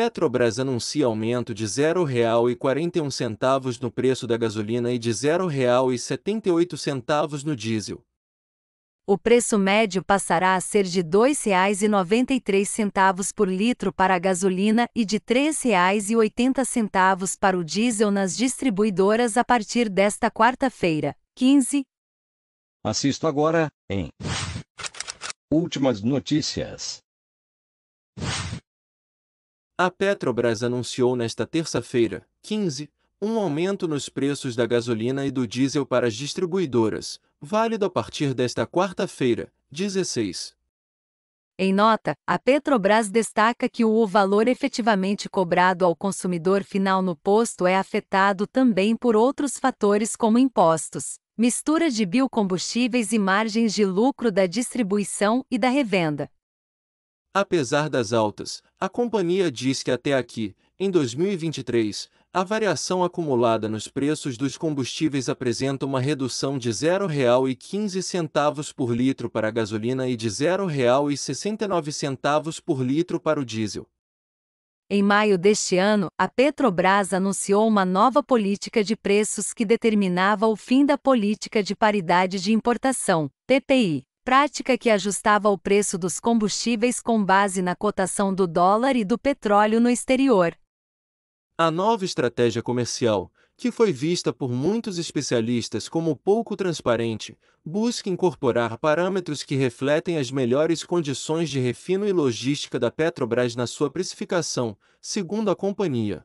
Petrobras anuncia aumento de R$ 0,41 no preço da gasolina e de R$ 0,78 no diesel. O preço médio passará a ser de R$ 2,93 por litro para a gasolina e de R$ 3,80 para o diesel nas distribuidoras a partir desta quarta-feira, 15. Assisto agora, em Últimas notícias. A Petrobras anunciou nesta terça-feira, 15, um aumento nos preços da gasolina e do diesel para as distribuidoras, válido a partir desta quarta-feira, 16. Em nota, a Petrobras destaca que o valor efetivamente cobrado ao consumidor final no posto é afetado também por outros fatores como impostos, mistura de biocombustíveis e margens de lucro da distribuição e da revenda. Apesar das altas, a companhia diz que até aqui, em 2023, a variação acumulada nos preços dos combustíveis apresenta uma redução de R$ 0,15 por litro para a gasolina e de R$ 0,69 por litro para o diesel. Em maio deste ano, a Petrobras anunciou uma nova política de preços que determinava o fim da política de paridade de importação, PPI prática que ajustava o preço dos combustíveis com base na cotação do dólar e do petróleo no exterior. A nova estratégia comercial, que foi vista por muitos especialistas como pouco transparente, busca incorporar parâmetros que refletem as melhores condições de refino e logística da Petrobras na sua precificação, segundo a companhia.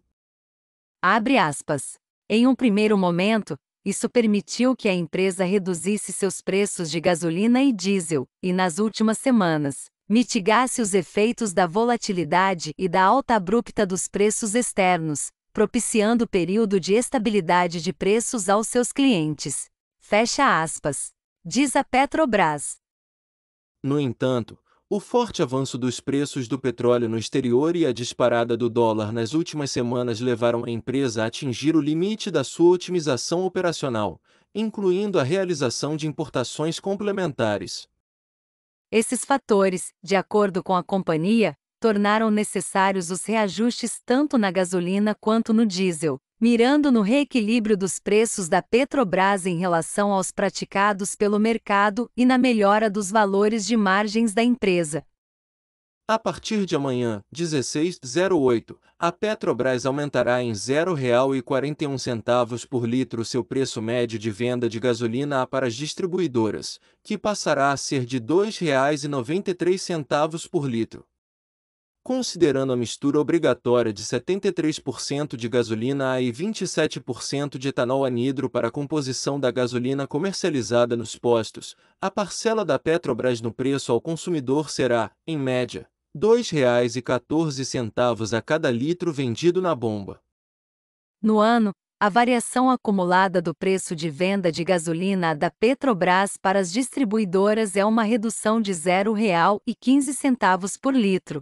Abre aspas. Em um primeiro momento, isso permitiu que a empresa reduzisse seus preços de gasolina e diesel, e nas últimas semanas, mitigasse os efeitos da volatilidade e da alta abrupta dos preços externos, propiciando período de estabilidade de preços aos seus clientes. Fecha aspas. Diz a Petrobras. No entanto, o forte avanço dos preços do petróleo no exterior e a disparada do dólar nas últimas semanas levaram a empresa a atingir o limite da sua otimização operacional, incluindo a realização de importações complementares. Esses fatores, de acordo com a companhia, tornaram necessários os reajustes tanto na gasolina quanto no diesel, mirando no reequilíbrio dos preços da Petrobras em relação aos praticados pelo mercado e na melhora dos valores de margens da empresa. A partir de amanhã, 16:08, a Petrobras aumentará em R$ 0,41 por litro seu preço médio de venda de gasolina para as distribuidoras, que passará a ser de R$ 2,93 por litro considerando a mistura obrigatória de 73% de gasolina A e 27% de etanol anidro para a composição da gasolina comercializada nos postos, a parcela da Petrobras no preço ao consumidor será, em média, R$ 2,14 a cada litro vendido na bomba. No ano, a variação acumulada do preço de venda de gasolina da Petrobras para as distribuidoras é uma redução de R$ 0,15 por litro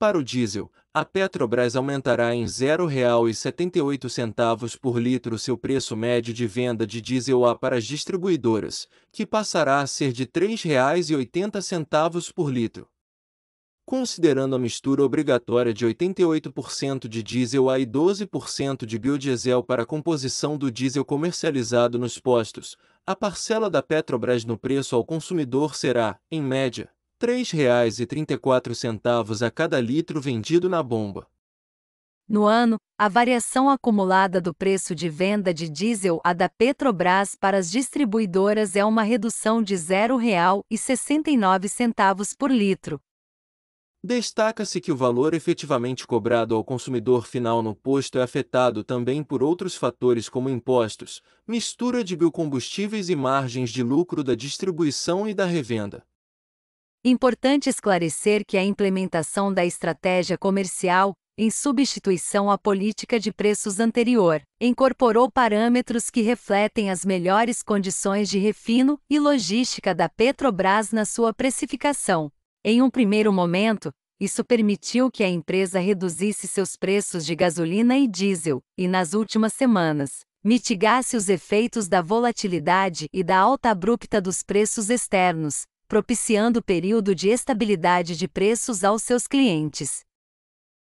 para o diesel, a Petrobras aumentará em R$ 0,78 por litro seu preço médio de venda de diesel A para as distribuidoras, que passará a ser de R$ 3,80 por litro. Considerando a mistura obrigatória de 88% de diesel A e 12% de biodiesel para a composição do diesel comercializado nos postos, a parcela da Petrobras no preço ao consumidor será, em média, R$ 3,34 a cada litro vendido na bomba. No ano, a variação acumulada do preço de venda de diesel a da Petrobras para as distribuidoras é uma redução de R$ 0,69 por litro. Destaca-se que o valor efetivamente cobrado ao consumidor final no posto é afetado também por outros fatores como impostos, mistura de biocombustíveis e margens de lucro da distribuição e da revenda. Importante esclarecer que a implementação da estratégia comercial, em substituição à política de preços anterior, incorporou parâmetros que refletem as melhores condições de refino e logística da Petrobras na sua precificação. Em um primeiro momento, isso permitiu que a empresa reduzisse seus preços de gasolina e diesel, e nas últimas semanas, mitigasse os efeitos da volatilidade e da alta abrupta dos preços externos, propiciando período de estabilidade de preços aos seus clientes.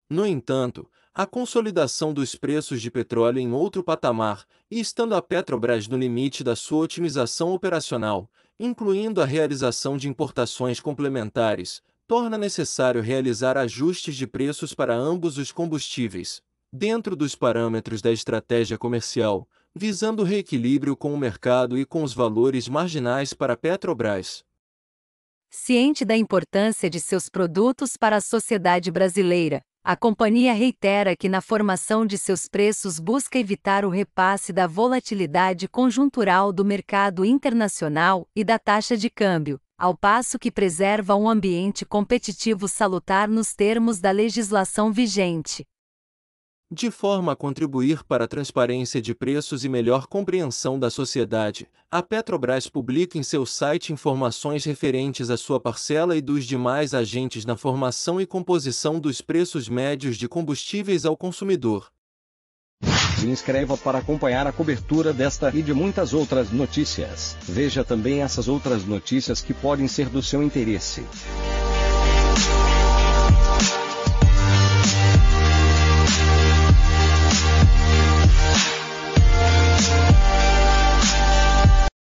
No entanto, a consolidação dos preços de petróleo em outro patamar, e estando a Petrobras no limite da sua otimização operacional, incluindo a realização de importações complementares, torna necessário realizar ajustes de preços para ambos os combustíveis, dentro dos parâmetros da estratégia comercial, visando o reequilíbrio com o mercado e com os valores marginais para a Petrobras. Ciente da importância de seus produtos para a sociedade brasileira, a companhia reitera que na formação de seus preços busca evitar o repasse da volatilidade conjuntural do mercado internacional e da taxa de câmbio, ao passo que preserva um ambiente competitivo salutar nos termos da legislação vigente de forma a contribuir para a transparência de preços e melhor compreensão da sociedade. A Petrobras publica em seu site informações referentes à sua parcela e dos demais agentes na formação e composição dos preços médios de combustíveis ao consumidor. Se inscreva para acompanhar a cobertura desta e de muitas outras notícias. Veja também essas outras notícias que podem ser do seu interesse.